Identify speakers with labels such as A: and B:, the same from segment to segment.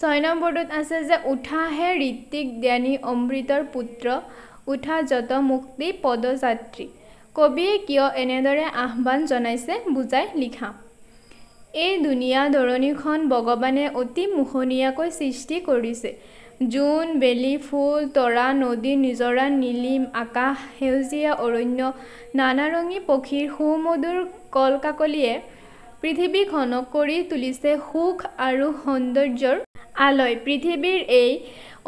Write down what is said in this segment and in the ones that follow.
A: ছয় নম্বৰটোত আছে যে উঠাহে ঋত্বিক জ্ঞানী অমৃতৰ পুত্ৰ উঠা যত মুক্তি পদযাত্ৰী কবিয়ে কিয় এনেদৰে আহ্বান জনাইছে বুজাই লিখা এই ধুনীয়া ধৰণীখন ভগৱানে অতি মোহনীয়াকৈ সৃষ্টি কৰিছে জোন বেলি ফুল তৰা নদী নিজৰা নীলিম আকাশ সেউজীয়া অৰণ্য নানা ৰঙী পক্ষীৰ সুমধুৰ কলকাকলিয়ে পৃথিৱীখনক কৰি তুলিছে সুখ আৰু সৌন্দৰ্যৰ আলয় পৃথিৱীৰ এই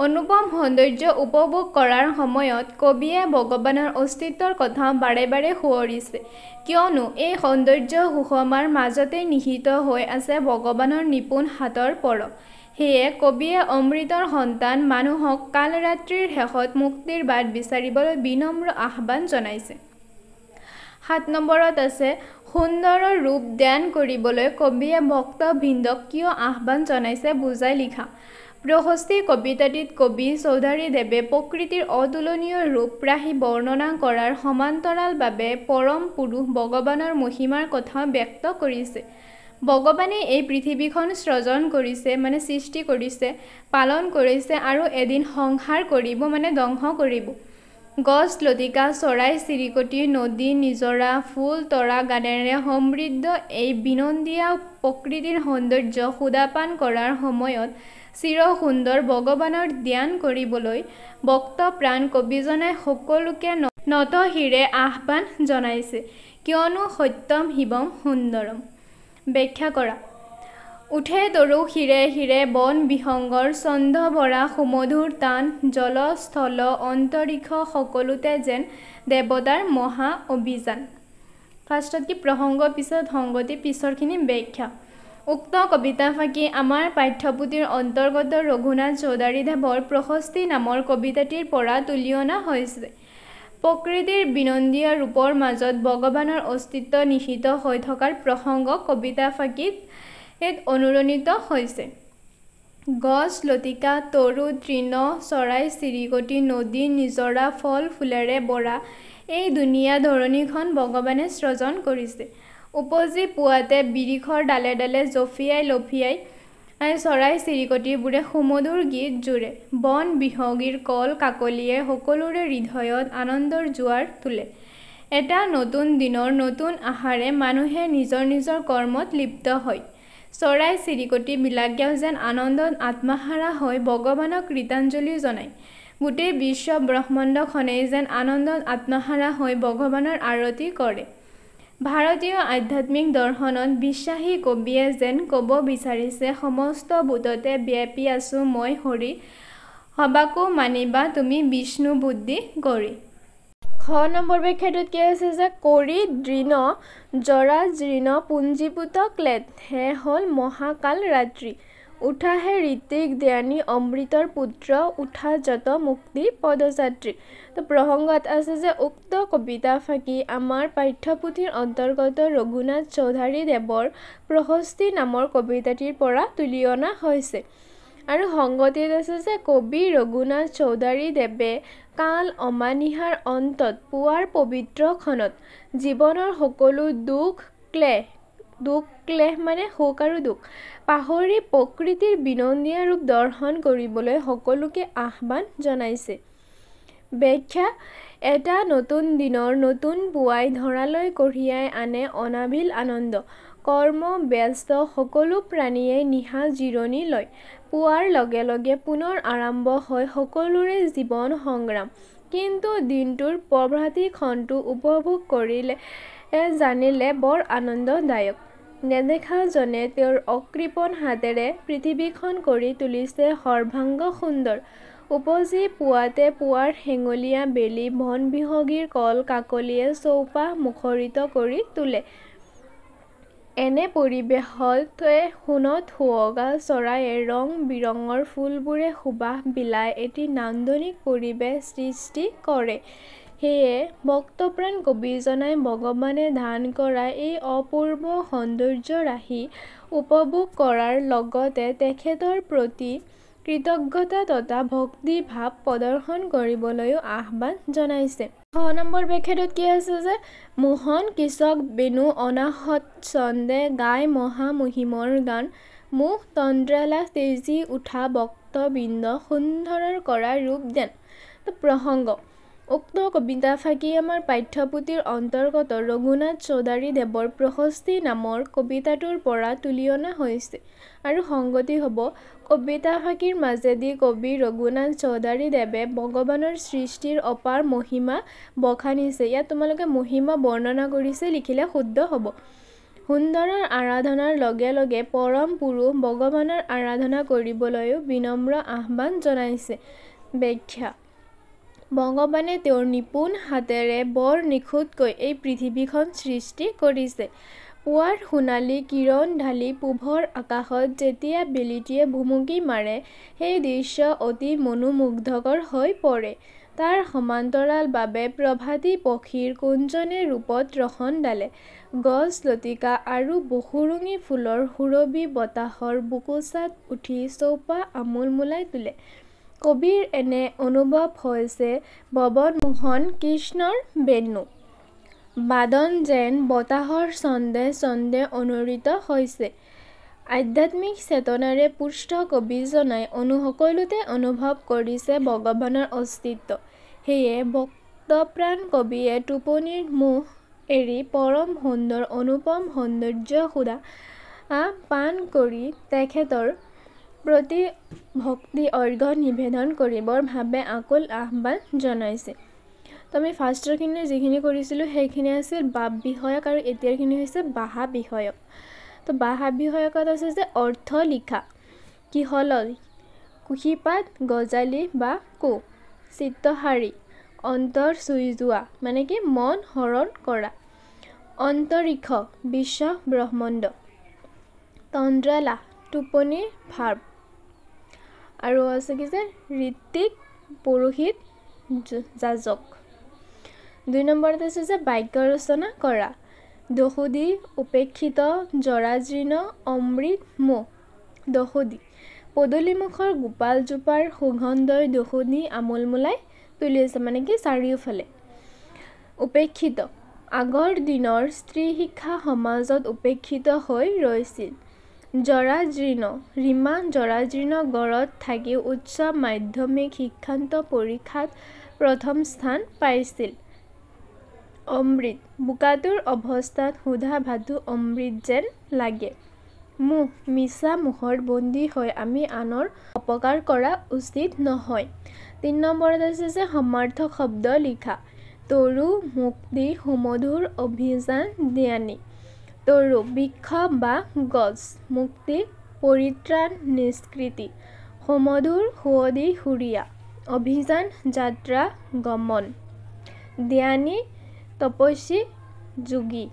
A: অনুপম সৌন্দৰ্য উপভোগ কৰাৰ সময়ত কবিয়ে ভগৱানৰ অস্তিত্বৰ কথা বাৰে বাৰে সোঁৱৰিছে কিয়নো এই সৌন্দৰ্য সুষমাৰ মাজতে নিহিত হৈ আছে ভগৱানৰ নিপুণ হাতৰ পৰ সেয়ে কবিয়ে অমৃতৰ সন্তান মানুহক কাল ৰাতিৰ শেষত মুক্তিৰ বাট বিচাৰিবলৈ বিনম্ৰ আহ্বান জনাইছে সাত নম্বৰত আছে সুন্দৰ ৰূপ দান কৰিবলৈ কবিয়ে ভক্তবৃন্দক কিয় আহ্বান জনাইছে বুজাই লিখা প্ৰশস্তি কবিতাটিত কবি চৌধাৰীদেৱে প্ৰকৃতিৰ অতুলনীয় ৰূপ ৰাহি বৰ্ণনা কৰাৰ সমান্তৰালভাৱে পৰম পুৰুষ ভগৱানৰ মহিমাৰ কথা ব্যক্ত কৰিছে ভগৱানে এই পৃথিৱীখন সৃজন কৰিছে মানে সৃষ্টি কৰিছে পালন কৰিছে আৰু এদিন সংসাৰ কৰিব মানে দংশ কৰিব গছ লতিকা চৰাই চিৰিকটি নদী নিজৰা ফুল তৰা গানেৰে সমৃদ্ধ এই বিনন্দীয়া প্ৰকৃতিৰ সৌন্দৰ্য সুদাপান কৰাৰ সময়ত চিৰ সুন্দৰ ভগৱানৰ ধ্যান কৰিবলৈ ভক্ত প্ৰাণ কবিজনাই সকলোকে নত আহ্বান জনাইছে কিয়নো সত্যম শিৱম সুন্দৰম ব্যাখ্যা কৰা উঠে তৰু শিৰে শিৰে বন বিহংগৰ চন্দ্ৰ বৰা সুমধুৰ টান জল স্থল অন্তৰীক্ষ সকলোতে যেন দেৱতাৰ মহা অভিযান ফাৰ্ষ্টত কি প্ৰসংগ পিছত সংগতি পিছৰখিনি ব্যাখ্যা উক্ত কবিতা ফাঁকি আমাৰ পাঠ্যপুথিৰ অন্তৰ্গত ৰঘুনাথ চৌধাৰীদেৱৰ প্ৰশস্তি নামৰ কবিতাটিৰ পৰা তুলি অনা হৈছে প্ৰকৃতিৰ বিনন্দীয় ৰূপৰ মাজত ভগৱানৰ অস্তিত্ব নিহিত হৈ থকাৰ প্ৰসংগ কবিতা ফাঁকিত এক অনুৰণিত হৈছে গছ লতিকা তৰু তৃণ চৰাই চিৰিকটি নদী নিজৰা ফল ফুলেৰে বৰা এই ধুনীয়া ধৰণীখন ভগৱানে সৃজন কৰিছে উপজি পুৱাতে বিৰিখৰ ডালে ডালে জঁপিয়াই লফিয়াই চৰাই চিৰিকটিবোৰে সুমধুৰ গীত জোৰে বন বিহগীৰ কল কাকলিয়ে সকলোৰে হৃদয়ত আনন্দৰ জোৱাৰ তোলে এটা নতুন দিনৰ নতুন আহাৰে মানুহে নিজৰ নিজৰ কৰ্মত লিপ্ত হয় চৰাই চিৰিকটি মিলাজ্ঞাও যেন আনন্দত আত্মহাৰা হৈ ভগৱানক কৃতাঞ্জলিও জনায় গোটেই বিশ্ব ব্ৰহ্মাণ্ডখনেই যেন আনন্দত আত্মহাৰা হৈ ভগৱানৰ আৰতি কৰে ভাৰতীয় আধ্যাত্মিক দৰ্শনত বিশ্বাসী কবিয়ে যেন ক'ব বিচাৰিছে সমস্ত বুটতে ব্যাপী আছোঁ মই হৰি সবাকো মানিবা তুমি বিষ্ণু বুদ্ধি কৰি খ নম্বৰ ব্যাখ্যাটোত কি হৈছে যে কৰি দৃঢ় জৰা জীৰ্ণ পুঞ্জীভূত ক্লেদ হে হ'ল মহাকাল ৰাত্ৰি উঠাহে ঋত্বিক জ্ঞানী অমৃতৰ পুত্ৰ উঠা যত মুক্তি পদযাত্ৰী তো প্ৰসংগত আছে যে উক্ত কবিতা ফাঁকি আমাৰ পাঠ্যপুথিৰ অন্তৰ্গত ৰঘুনাথ চৌধাৰীদেৱৰ প্ৰশস্তি নামৰ কবিতাটিৰ পৰা তুলি অনা হৈছে আৰু সংগতিত আছে যে কবি ৰঘুনাথ চৌধাৰী দেৱে কাল অমানিহাৰ অন্তত পুৱাৰ পবিত্ৰখনত জীৱনৰ সকলো দুখ ক্লেহ দুখ ক্লেহ মানে সুখ আৰু দুখ পাহৰি প্ৰকৃতিৰ বিনন্দীয়া ৰূপ দৰ্শন কৰিবলৈ সকলোকে আহ্বান জনাইছে ব্যাখ্যা এটা নতুন দিনৰ নতুন পুৱাই ধৰালৈ কঢ়িয়াই আনে অনাবিল আনন্দ কৰ্ম ব্যস্ত সকলো প্ৰাণীয়ে নিশা জিৰণি লয় পুৱাৰ লগে লগে পুনৰ আৰম্ভ হয় সকলোৰে জীৱন সংগ্ৰাম কিন্তু দিনটোৰ প্ৰভাতি প্ৰভাতীখনটো উপভোগ কৰিলে জানিলে বৰ আনন্দদায়ক নেদেখাজনে তেওঁৰ অকৃপণ হাতেৰে পৃথিৱীখন কৰি তুলিছে সৰ্বাংগ সুন্দৰ উপজি পুৱাতে পুৱাৰ শেঙলীয়া বেলি বন বিহগীৰ কল কাকলিয়ে চৌপাহ মুখৰিত কৰি তোলে এনে পৰিৱেশত সোণত সুৱগা চৰাইয়ে ৰং বিৰঙৰ ফুলবোৰে সুবাহ বিলাই এটি নান্দনিক পৰিৱেশ সৃষ্টি কৰে সেয়ে ভক্তপ্ৰাণ কবিজনাই ভগৱানে ধান কৰা এই অপূৰ্ব সৌন্দৰ্য ৰাহি উপভোগ কৰাৰ লগতে তেখেতৰ প্ৰতি কৃতজ্ঞতা তথা ভক্তি ভাৱ প্ৰদৰ্শন কৰিবলৈও আহ্বান জনাইছে ছ নম্বৰ বেখেদত কি আছে যে মোহন কৃষক বেণু অনাহত চন্দে গাই মহামহিমৰ গান মুখ তন্দ্ৰালা তেজী উঠা ভক্তবৃন্দ সুন্দৰৰ কৰা ৰূপ দেন প্ৰসংগ উক্ত কবিতা ফাঁকি আমাৰ পাঠ্যপুথিৰ অন্তৰ্গত ৰঘুনাথ চৌধাৰীদেৱৰ প্ৰশস্তি নামৰ কবিতাটোৰ পৰা তুলি অনা হৈছে আৰু সংগতি হ'ব কবিতা ফাঁকিৰ মাজেদি কবি ৰঘুনাথ চৌধাৰীদেৱে ভগৱানৰ সৃষ্টিৰ অপাৰ মহিমা বখানিছে ইয়াত তোমালোকে মহিমা বৰ্ণনা কৰিছে লিখিলে শুদ্ধ হ'ব সুন্দৰৰ আৰাধনাৰ লগে লগে পৰম পুৰুষ ভগৱানৰ আৰাধনা কৰিবলৈও বিনম্ৰ আহ্বান জনাইছে ব্যাখ্যা ভগৱানে তেওঁৰ নিপুণ হাতেৰে বৰ নিখুঁতকৈ এই পৃথিৱীখন সৃষ্টি কৰিছে পুৱাৰ সোণালী কিৰণ ঢালি পোহৰ আকাশত যেতিয়া বেলিটিয়ে ভুমুকি মাৰে সেই দৃশ্য অতি মনোমুগ্ধকৰ হৈ পৰে তাৰ সমান্তৰাল বাবে প্ৰভাতী পক্ষীৰ কুঞ্জনে ৰূপত ৰসন ডালে গছ লতিকা আৰু বহুৰঙী ফুলৰ সুৰবী বতাহৰ বুকুচাত উঠি চৌপা আমোল মোলাই তোলে কবিৰ এনে অনুভৱ হৈছে ভৱনমোহন কৃষ্ণৰ বেণু বাদন যেন বতাহৰ চন্দে চন্দে অনুৰিত হৈছে আধ্যাত্মিক চেতনাৰে পুষ্ট কবিজনাই অনু সকলোতে অনুভৱ কৰিছে ভগৱানৰ অস্তিত্ব সেয়ে ভক্তপ্ৰাণ কবিয়ে টোপনিৰ মুখ এৰি পৰম সুন্দৰ অনুপম সৌন্দৰ্য সুধা পাণ কৰি তেখেতৰ প্ৰতি ভক্তি অৰ্ঘ্য নিবেদন কৰিবৰ বাবে আকুল আহ্বান জনাইছে তো আমি ফাৰ্ষ্টৰখিনি যিখিনি কৰিছিলোঁ সেইখিনি আছিল বাপ বিষয়ক আৰু এতিয়াৰখিনি হৈছে বাহা বিষয়ক তো বাহা বিষয়কত আছে যে অৰ্থ লিখা কিহল কুশীপাত গজালি বা কু চিত্তহাৰী অন্তৰ চুই যোৱা মানে কি মন হৰণ কৰা অন্তৰিক্ষ বিশ্ব ব্ৰহ্মাণ্ড তন্দ্ৰালা টোপনিৰ ভাৱ আৰু আছে কি যে ঋত্বিক পুৰোহিত যাজক দুই নম্বৰত আছে যে বাক্য ৰচনা কৰা দসুদি উপেক্ষিত জৰাজীৰ্ণ অমৃত মুখ দসুদি পদূলিমুখৰ গোপালজোপাৰ সুগন্ধই দসুদি আমোলমোলাই তুলি আছে মানে কি চাৰিওফালে উপেক্ষিত আগৰ দিনৰ স্ত্ৰী শিক্ষা সমাজত উপেক্ষিত হৈ ৰৈছিল জৰাজীৰ্ণ ৰীমা জৰাজীৰ্ণ গড়ত থাকি উচ্চ মাধ্যমিক শিক্ষান্ত পৰীক্ষাত প্ৰথম স্থান পাইছিল অমৃত বোকাটোৰ অৱস্থাত সোধা ভাতো অমৃত যেন লাগে মুখ মিছা মুখৰ বন্দী হৈ আমি আনৰ অপকাৰ কৰা উচিত নহয় তিনি নম্বৰত আছে যে সমাৰ্থক শব্দ লিখা তৰু মুক্তি সুমধুৰ অভিযান জ্ঞানী তৰু বৃক্ষ বা গছ মুক্তি পৰিত্ৰাণ নিষ্কৃতি সমধুৰ সুৱদি সুৰীয়া অভিযান যাত্ৰা গমন জ্ঞানী তপস্বী যোগী